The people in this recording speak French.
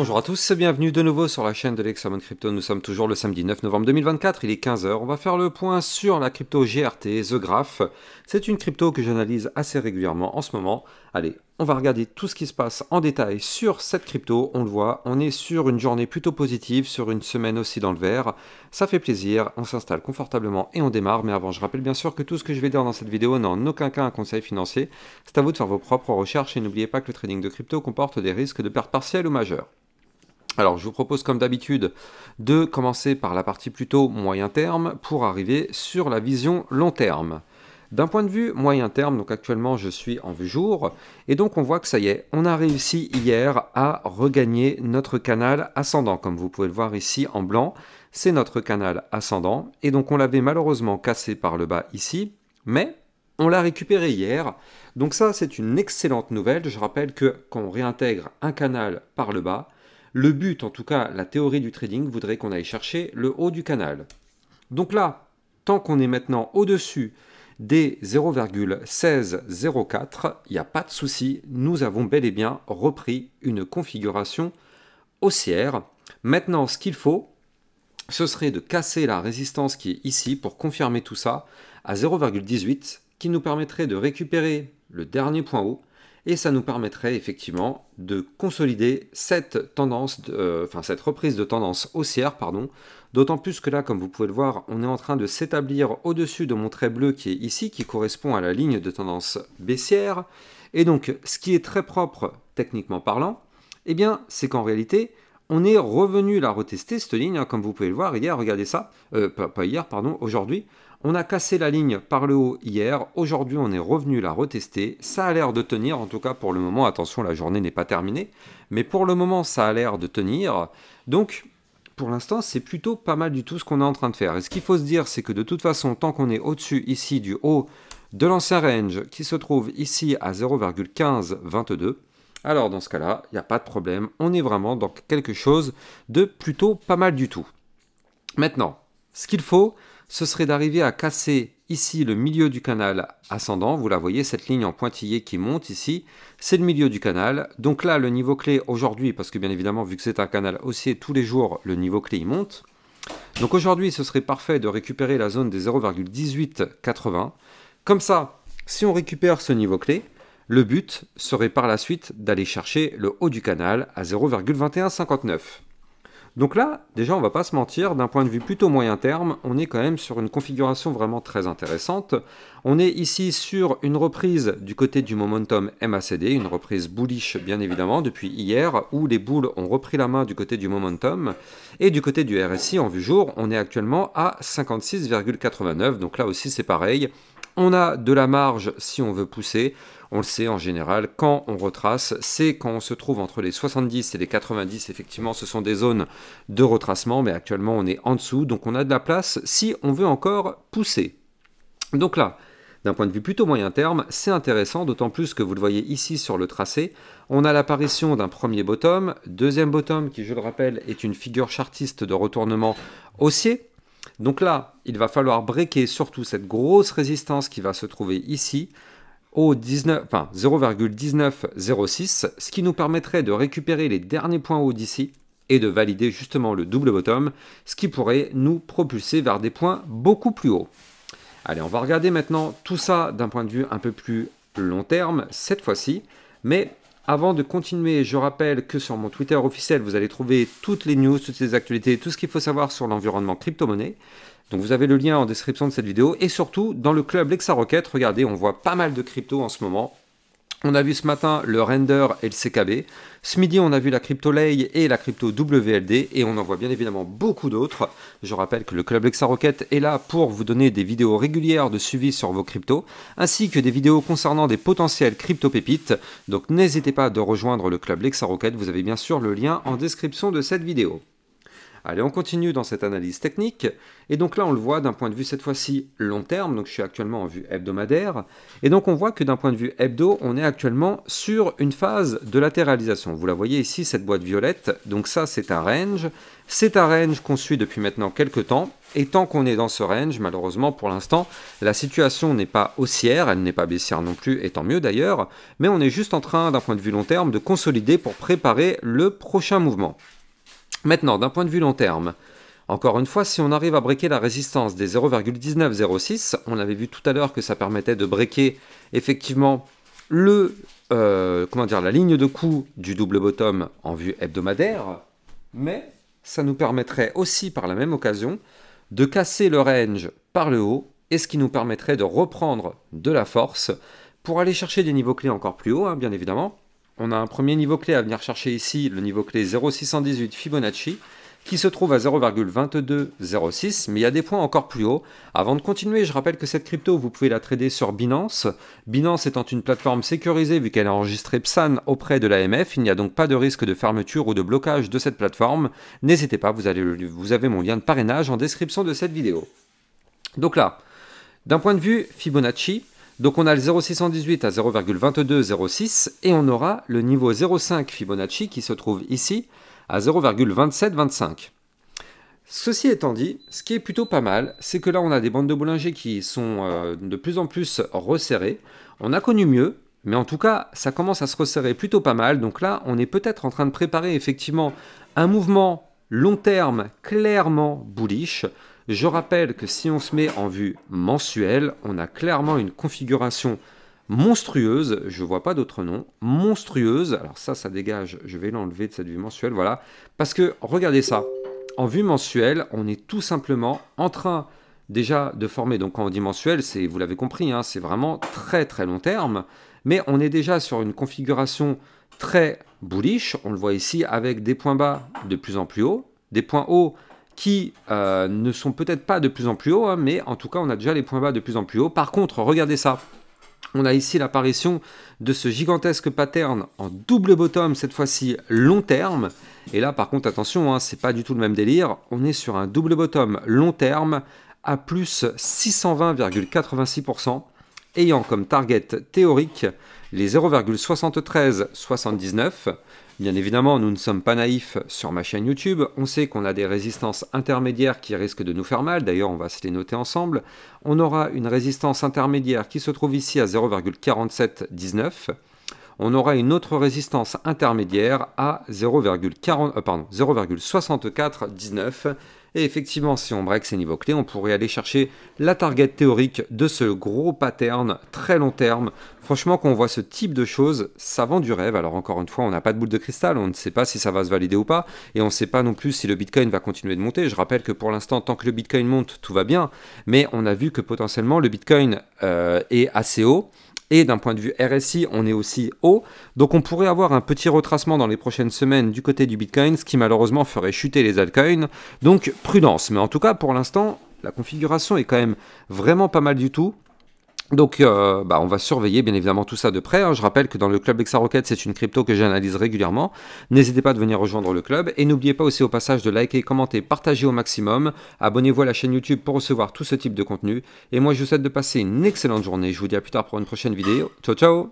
Bonjour à tous, bienvenue de nouveau sur la chaîne de l'Examon Crypto. Nous sommes toujours le samedi 9 novembre 2024, il est 15h. On va faire le point sur la crypto GRT, The Graph. C'est une crypto que j'analyse assez régulièrement en ce moment. Allez, on va regarder tout ce qui se passe en détail sur cette crypto. On le voit, on est sur une journée plutôt positive, sur une semaine aussi dans le vert. Ça fait plaisir, on s'installe confortablement et on démarre. Mais avant, je rappelle bien sûr que tout ce que je vais dire dans cette vidéo n'est en aucun cas un conseil financier. C'est à vous de faire vos propres recherches et n'oubliez pas que le trading de crypto comporte des risques de perte partielle ou majeure. Alors je vous propose comme d'habitude de commencer par la partie plutôt moyen terme pour arriver sur la vision long terme. D'un point de vue moyen terme, donc actuellement je suis en vue jour, et donc on voit que ça y est, on a réussi hier à regagner notre canal ascendant. Comme vous pouvez le voir ici en blanc, c'est notre canal ascendant, et donc on l'avait malheureusement cassé par le bas ici, mais on l'a récupéré hier. Donc ça c'est une excellente nouvelle, je rappelle que quand on réintègre un canal par le bas, le but, en tout cas, la théorie du trading voudrait qu'on aille chercher le haut du canal. Donc là, tant qu'on est maintenant au-dessus des 0,1604, il n'y a pas de souci, nous avons bel et bien repris une configuration haussière. Maintenant, ce qu'il faut, ce serait de casser la résistance qui est ici pour confirmer tout ça à 0,18 qui nous permettrait de récupérer le dernier point haut et ça nous permettrait effectivement de consolider cette tendance, euh, enfin cette reprise de tendance haussière, pardon. D'autant plus que là, comme vous pouvez le voir, on est en train de s'établir au-dessus de mon trait bleu qui est ici, qui correspond à la ligne de tendance baissière. Et donc, ce qui est très propre techniquement parlant, eh bien, c'est qu'en réalité, on est revenu la retester cette ligne, hein, comme vous pouvez le voir hier. Regardez ça, euh, pas hier, pardon, aujourd'hui. On a cassé la ligne par le haut hier, aujourd'hui on est revenu la retester, ça a l'air de tenir, en tout cas pour le moment, attention la journée n'est pas terminée, mais pour le moment ça a l'air de tenir, donc pour l'instant c'est plutôt pas mal du tout ce qu'on est en train de faire. Et ce qu'il faut se dire c'est que de toute façon tant qu'on est au-dessus ici du haut de l'ancien range qui se trouve ici à 0,1522, alors dans ce cas-là il n'y a pas de problème, on est vraiment dans quelque chose de plutôt pas mal du tout. Maintenant, ce qu'il faut, ce serait d'arriver à casser ici le milieu du canal ascendant. Vous la voyez, cette ligne en pointillé qui monte ici, c'est le milieu du canal. Donc là, le niveau clé aujourd'hui, parce que bien évidemment, vu que c'est un canal haussier, tous les jours, le niveau clé il monte. Donc aujourd'hui, ce serait parfait de récupérer la zone des 0,1880. Comme ça, si on récupère ce niveau clé, le but serait par la suite d'aller chercher le haut du canal à 0,2159. Donc là, déjà, on va pas se mentir, d'un point de vue plutôt moyen terme, on est quand même sur une configuration vraiment très intéressante. On est ici sur une reprise du côté du momentum MACD, une reprise bullish bien évidemment depuis hier, où les boules ont repris la main du côté du momentum. Et du côté du RSI en vue jour, on est actuellement à 56,89, donc là aussi c'est pareil, on a de la marge si on veut pousser. On le sait en général, quand on retrace, c'est quand on se trouve entre les 70 et les 90. Effectivement, ce sont des zones de retracement, mais actuellement on est en dessous, donc on a de la place si on veut encore pousser. Donc là, d'un point de vue plutôt moyen terme, c'est intéressant, d'autant plus que vous le voyez ici sur le tracé, on a l'apparition d'un premier bottom, deuxième bottom qui, je le rappelle, est une figure chartiste de retournement haussier, donc là, il va falloir breaker surtout cette grosse résistance qui va se trouver ici au 0,1906, ce qui nous permettrait de récupérer les derniers points hauts d'ici et de valider justement le double bottom, ce qui pourrait nous propulser vers des points beaucoup plus hauts. Allez, on va regarder maintenant tout ça d'un point de vue un peu plus long terme cette fois-ci, mais avant de continuer, je rappelle que sur mon Twitter officiel, vous allez trouver toutes les news, toutes les actualités, tout ce qu'il faut savoir sur l'environnement crypto-monnaie. Donc vous avez le lien en description de cette vidéo et surtout dans le club Lexa Rocket, regardez, on voit pas mal de crypto en ce moment. On a vu ce matin le render et le CKB. Ce midi, on a vu la crypto Lay et la crypto WLD et on en voit bien évidemment beaucoup d'autres. Je rappelle que le club Rocket est là pour vous donner des vidéos régulières de suivi sur vos cryptos ainsi que des vidéos concernant des potentiels crypto pépites. Donc n'hésitez pas de rejoindre le club Rocket, vous avez bien sûr le lien en description de cette vidéo. Allez, on continue dans cette analyse technique. Et donc là, on le voit d'un point de vue cette fois-ci long terme. Donc je suis actuellement en vue hebdomadaire. Et donc on voit que d'un point de vue hebdo, on est actuellement sur une phase de latéralisation. Vous la voyez ici, cette boîte violette. Donc ça, c'est un range. C'est un range qu'on suit depuis maintenant quelques temps. Et tant qu'on est dans ce range, malheureusement pour l'instant, la situation n'est pas haussière, elle n'est pas baissière non plus, et tant mieux d'ailleurs, mais on est juste en train, d'un point de vue long terme, de consolider pour préparer le prochain mouvement. Maintenant, d'un point de vue long terme, encore une fois, si on arrive à breaker la résistance des 0,1906, on avait vu tout à l'heure que ça permettait de breaker effectivement le, euh, comment dire, la ligne de coût du double bottom en vue hebdomadaire, mais ça nous permettrait aussi par la même occasion de casser le range par le haut, et ce qui nous permettrait de reprendre de la force pour aller chercher des niveaux clés encore plus haut, hein, bien évidemment, on a un premier niveau clé à venir chercher ici, le niveau clé 0618 Fibonacci, qui se trouve à 0,2206, mais il y a des points encore plus hauts. Avant de continuer, je rappelle que cette crypto, vous pouvez la trader sur Binance. Binance étant une plateforme sécurisée vu qu'elle est enregistrée PSAN auprès de l'AMF, il n'y a donc pas de risque de fermeture ou de blocage de cette plateforme. N'hésitez pas, vous, vous avez mon lien de parrainage en description de cette vidéo. Donc là, d'un point de vue Fibonacci, donc on a le 0,618 à 0,2206 et on aura le niveau 0,5 Fibonacci qui se trouve ici à 0,2725. Ceci étant dit, ce qui est plutôt pas mal, c'est que là on a des bandes de Bollinger qui sont euh, de plus en plus resserrées. On a connu mieux, mais en tout cas ça commence à se resserrer plutôt pas mal. Donc là on est peut-être en train de préparer effectivement un mouvement long terme clairement bullish je rappelle que si on se met en vue mensuelle, on a clairement une configuration monstrueuse, je ne vois pas d'autre nom, monstrueuse, alors ça, ça dégage, je vais l'enlever de cette vue mensuelle, voilà, parce que regardez ça, en vue mensuelle, on est tout simplement en train déjà de former, donc en on dit mensuel, vous l'avez compris, hein, c'est vraiment très très long terme, mais on est déjà sur une configuration très bullish, on le voit ici avec des points bas de plus en plus haut, des points hauts qui euh, ne sont peut-être pas de plus en plus hauts, hein, mais en tout cas, on a déjà les points bas de plus en plus hauts. Par contre, regardez ça. On a ici l'apparition de ce gigantesque pattern en double bottom, cette fois-ci long terme. Et là, par contre, attention, hein, c'est pas du tout le même délire. On est sur un double bottom long terme à plus 620,86%, ayant comme target théorique les 0,7379. Bien évidemment, nous ne sommes pas naïfs sur ma chaîne YouTube, on sait qu'on a des résistances intermédiaires qui risquent de nous faire mal, d'ailleurs on va se les noter ensemble. On aura une résistance intermédiaire qui se trouve ici à 0,4719. On aura une autre résistance intermédiaire à 0,6419. Et effectivement, si on break ces niveaux clés, on pourrait aller chercher la target théorique de ce gros pattern très long terme. Franchement, quand on voit ce type de choses, ça vend du rêve. Alors encore une fois, on n'a pas de boule de cristal, on ne sait pas si ça va se valider ou pas, et on ne sait pas non plus si le Bitcoin va continuer de monter. Je rappelle que pour l'instant, tant que le Bitcoin monte, tout va bien, mais on a vu que potentiellement le Bitcoin euh, est assez haut et d'un point de vue RSI, on est aussi haut. Donc on pourrait avoir un petit retracement dans les prochaines semaines du côté du Bitcoin, ce qui malheureusement ferait chuter les altcoins. Donc prudence. Mais en tout cas, pour l'instant, la configuration est quand même vraiment pas mal du tout. Donc, euh, bah, on va surveiller bien évidemment tout ça de près. Hein. Je rappelle que dans le club Exarocket, c'est une crypto que j'analyse régulièrement. N'hésitez pas de venir rejoindre le club et n'oubliez pas aussi au passage de liker, commenter, partager au maximum. Abonnez-vous à la chaîne YouTube pour recevoir tout ce type de contenu. Et moi, je vous souhaite de passer une excellente journée. Je vous dis à plus tard pour une prochaine vidéo. Ciao, ciao